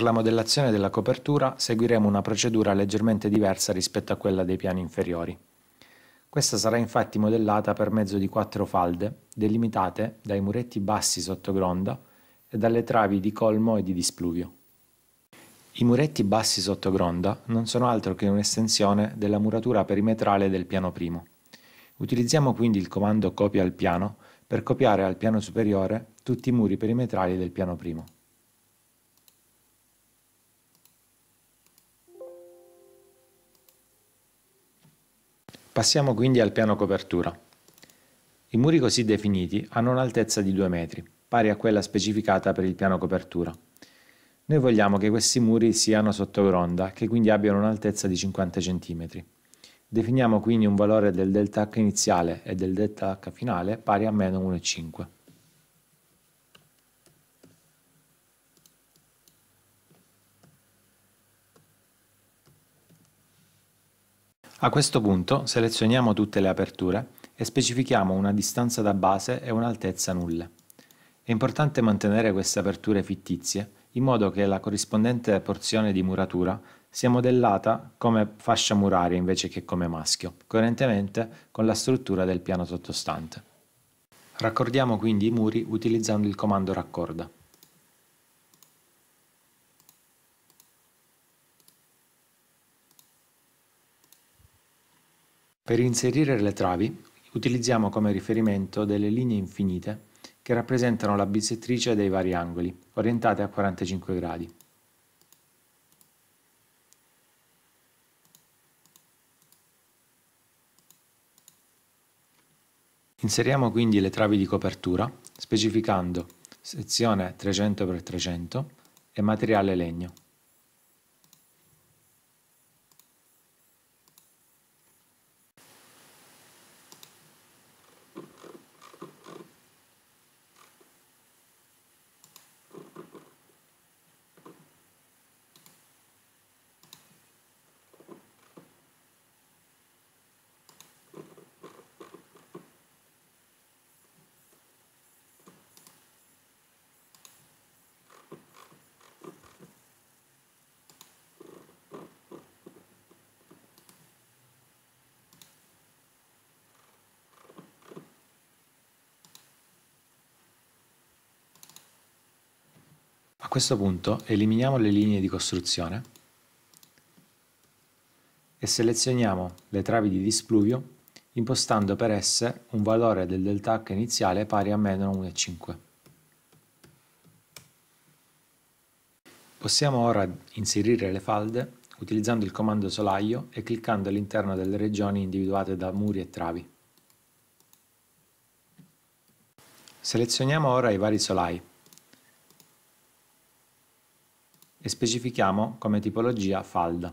Per la modellazione della copertura seguiremo una procedura leggermente diversa rispetto a quella dei piani inferiori. Questa sarà infatti modellata per mezzo di quattro falde, delimitate dai muretti bassi sottogronda e dalle travi di colmo e di displuvio. I muretti bassi sottogronda non sono altro che un'estensione della muratura perimetrale del piano primo. Utilizziamo quindi il comando copia al piano per copiare al piano superiore tutti i muri perimetrali del piano primo. Passiamo quindi al piano copertura. I muri così definiti hanno un'altezza di 2 metri, pari a quella specificata per il piano copertura. Noi vogliamo che questi muri siano sottogronda, che quindi abbiano un'altezza di 50 cm. Definiamo quindi un valore del delta H iniziale e del delta H finale pari a meno 1,5. A questo punto selezioniamo tutte le aperture e specifichiamo una distanza da base e un'altezza nulla. È importante mantenere queste aperture fittizie in modo che la corrispondente porzione di muratura sia modellata come fascia muraria invece che come maschio, coerentemente con la struttura del piano sottostante. Raccordiamo quindi i muri utilizzando il comando raccorda. Per inserire le travi utilizziamo come riferimento delle linee infinite che rappresentano la bisettrice dei vari angoli, orientate a 45 gradi. Inseriamo quindi le travi di copertura, specificando sezione 300x300 e materiale legno. questo punto eliminiamo le linee di costruzione e selezioniamo le travi di displuvio impostando per esse un valore del delta H iniziale pari a meno 1,5. Possiamo ora inserire le falde utilizzando il comando solaio e cliccando all'interno delle regioni individuate da muri e travi. Selezioniamo ora i vari solai e specifichiamo come tipologia falda.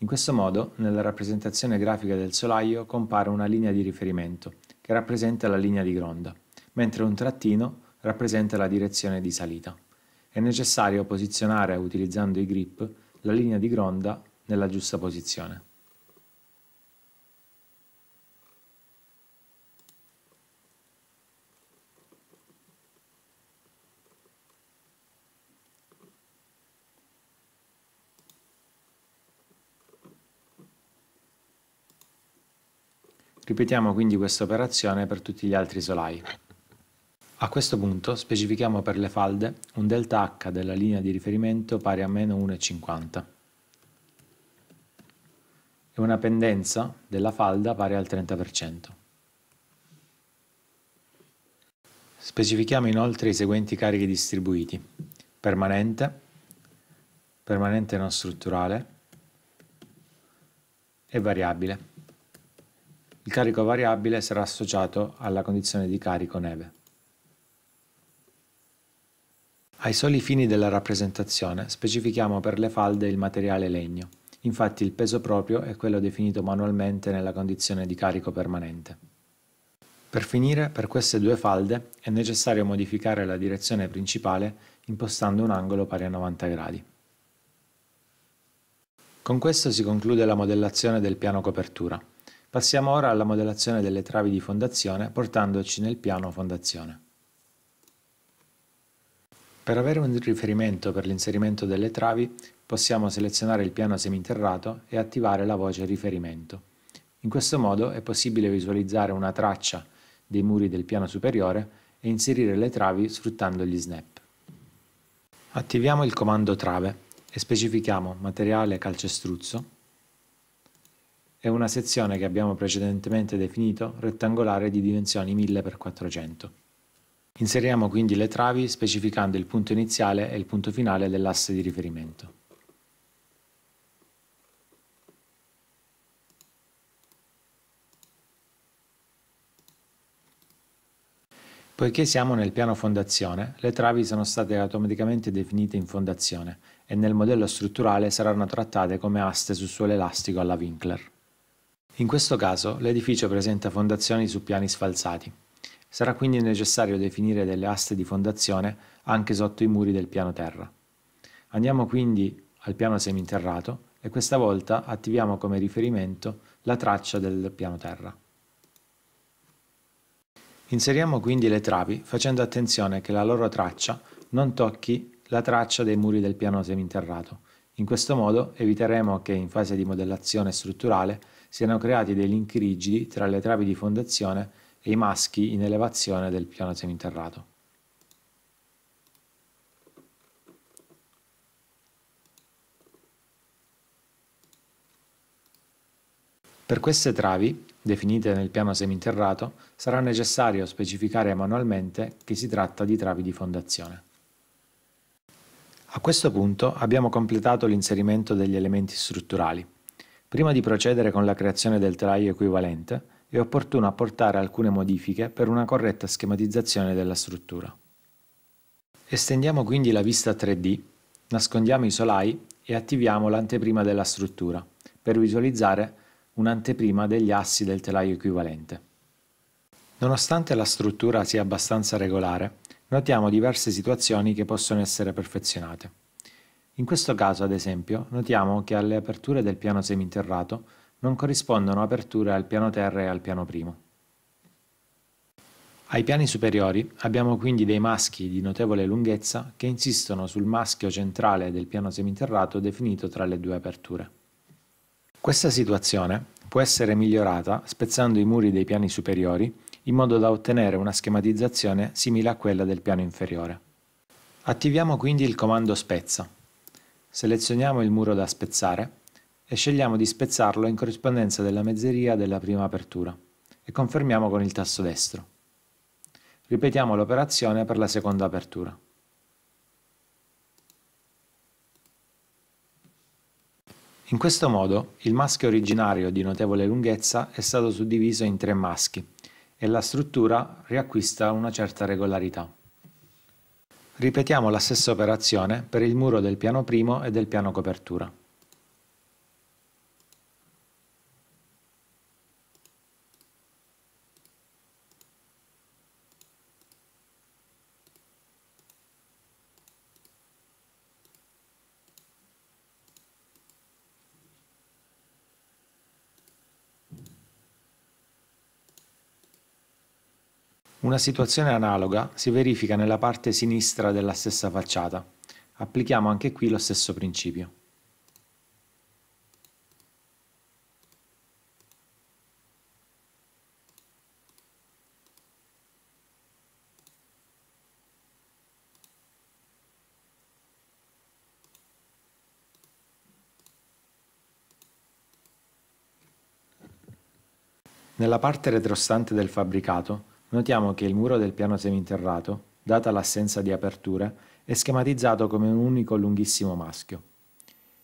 In questo modo, nella rappresentazione grafica del solaio compare una linea di riferimento, che rappresenta la linea di gronda, mentre un trattino rappresenta la direzione di salita. È necessario posizionare, utilizzando i grip, la linea di gronda nella giusta posizione. Ripetiamo quindi questa operazione per tutti gli altri solai. A questo punto specifichiamo per le falde un ΔH della linea di riferimento pari a meno 1,50 e una pendenza della falda pari al 30%. Specifichiamo inoltre i seguenti carichi distribuiti. Permanente, permanente non strutturale e variabile. Il carico variabile sarà associato alla condizione di carico neve. Ai soli fini della rappresentazione specifichiamo per le falde il materiale legno, infatti il peso proprio è quello definito manualmente nella condizione di carico permanente. Per finire, per queste due falde è necessario modificare la direzione principale impostando un angolo pari a 90 gradi. Con questo si conclude la modellazione del piano copertura. Passiamo ora alla modellazione delle travi di fondazione portandoci nel piano fondazione. Per avere un riferimento per l'inserimento delle travi possiamo selezionare il piano seminterrato e attivare la voce riferimento. In questo modo è possibile visualizzare una traccia dei muri del piano superiore e inserire le travi sfruttando gli snap. Attiviamo il comando trave e specifichiamo materiale calcestruzzo è una sezione che abbiamo precedentemente definito rettangolare di dimensioni 1000x400. Inseriamo quindi le travi specificando il punto iniziale e il punto finale dell'asse di riferimento. Poiché siamo nel piano fondazione, le travi sono state automaticamente definite in fondazione e nel modello strutturale saranno trattate come aste su suolo elastico alla Winkler. In questo caso l'edificio presenta fondazioni su piani sfalsati. Sarà quindi necessario definire delle aste di fondazione anche sotto i muri del piano terra. Andiamo quindi al piano seminterrato e questa volta attiviamo come riferimento la traccia del piano terra. Inseriamo quindi le travi facendo attenzione che la loro traccia non tocchi la traccia dei muri del piano seminterrato. In questo modo eviteremo che in fase di modellazione strutturale si erano creati dei link rigidi tra le travi di fondazione e i maschi in elevazione del piano seminterrato. Per queste travi, definite nel piano seminterrato, sarà necessario specificare manualmente che si tratta di travi di fondazione. A questo punto abbiamo completato l'inserimento degli elementi strutturali. Prima di procedere con la creazione del telaio equivalente, è opportuno apportare alcune modifiche per una corretta schematizzazione della struttura. Estendiamo quindi la vista 3D, nascondiamo i solai e attiviamo l'anteprima della struttura per visualizzare un'anteprima degli assi del telaio equivalente. Nonostante la struttura sia abbastanza regolare, notiamo diverse situazioni che possono essere perfezionate. In questo caso, ad esempio, notiamo che alle aperture del piano seminterrato non corrispondono aperture al piano terra e al piano primo. Ai piani superiori abbiamo quindi dei maschi di notevole lunghezza che insistono sul maschio centrale del piano seminterrato definito tra le due aperture. Questa situazione può essere migliorata spezzando i muri dei piani superiori in modo da ottenere una schematizzazione simile a quella del piano inferiore. Attiviamo quindi il comando spezza Selezioniamo il muro da spezzare e scegliamo di spezzarlo in corrispondenza della mezzeria della prima apertura e confermiamo con il tasto destro. Ripetiamo l'operazione per la seconda apertura. In questo modo il maschio originario di notevole lunghezza è stato suddiviso in tre maschi e la struttura riacquista una certa regolarità. Ripetiamo la stessa operazione per il muro del piano primo e del piano copertura. Una situazione analoga si verifica nella parte sinistra della stessa facciata. Applichiamo anche qui lo stesso principio. Nella parte retrostante del fabbricato Notiamo che il muro del piano seminterrato, data l'assenza di aperture, è schematizzato come un unico lunghissimo maschio.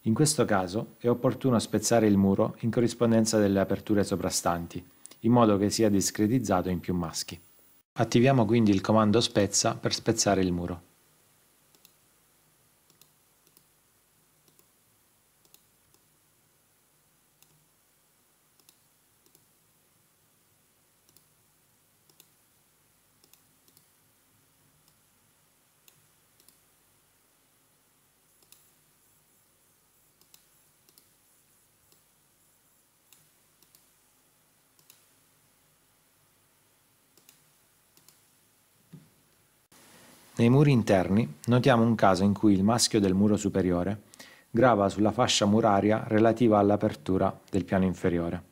In questo caso è opportuno spezzare il muro in corrispondenza delle aperture soprastanti, in modo che sia discretizzato in più maschi. Attiviamo quindi il comando spezza per spezzare il muro. Nei muri interni notiamo un caso in cui il maschio del muro superiore grava sulla fascia muraria relativa all'apertura del piano inferiore.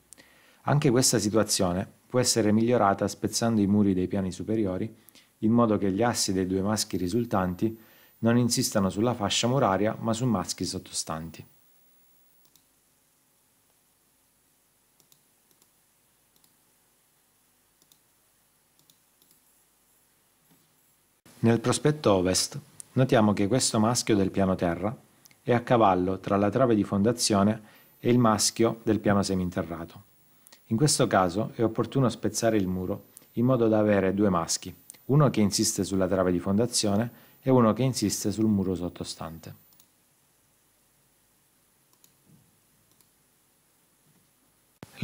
Anche questa situazione può essere migliorata spezzando i muri dei piani superiori in modo che gli assi dei due maschi risultanti non insistano sulla fascia muraria ma su maschi sottostanti. Nel prospetto ovest notiamo che questo maschio del piano terra è a cavallo tra la trave di fondazione e il maschio del piano seminterrato. In questo caso è opportuno spezzare il muro in modo da avere due maschi, uno che insiste sulla trave di fondazione e uno che insiste sul muro sottostante.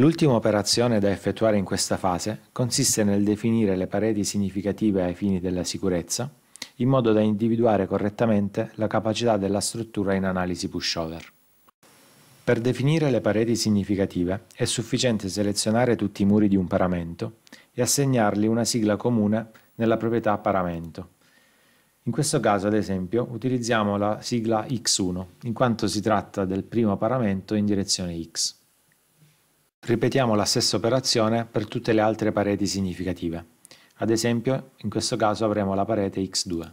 L'ultima operazione da effettuare in questa fase consiste nel definire le pareti significative ai fini della sicurezza, in modo da individuare correttamente la capacità della struttura in analisi pushover. Per definire le pareti significative è sufficiente selezionare tutti i muri di un paramento e assegnargli una sigla comune nella proprietà paramento. In questo caso, ad esempio, utilizziamo la sigla x1, in quanto si tratta del primo paramento in direzione x. Ripetiamo la stessa operazione per tutte le altre pareti significative. Ad esempio, in questo caso avremo la parete x2,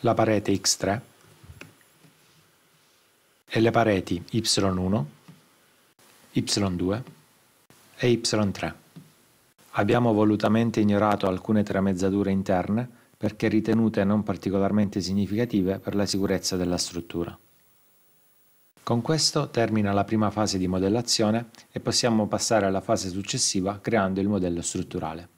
la parete x3 e le pareti y1, y2 e y3. Abbiamo volutamente ignorato alcune tramezzature interne perché ritenute non particolarmente significative per la sicurezza della struttura. Con questo termina la prima fase di modellazione e possiamo passare alla fase successiva creando il modello strutturale.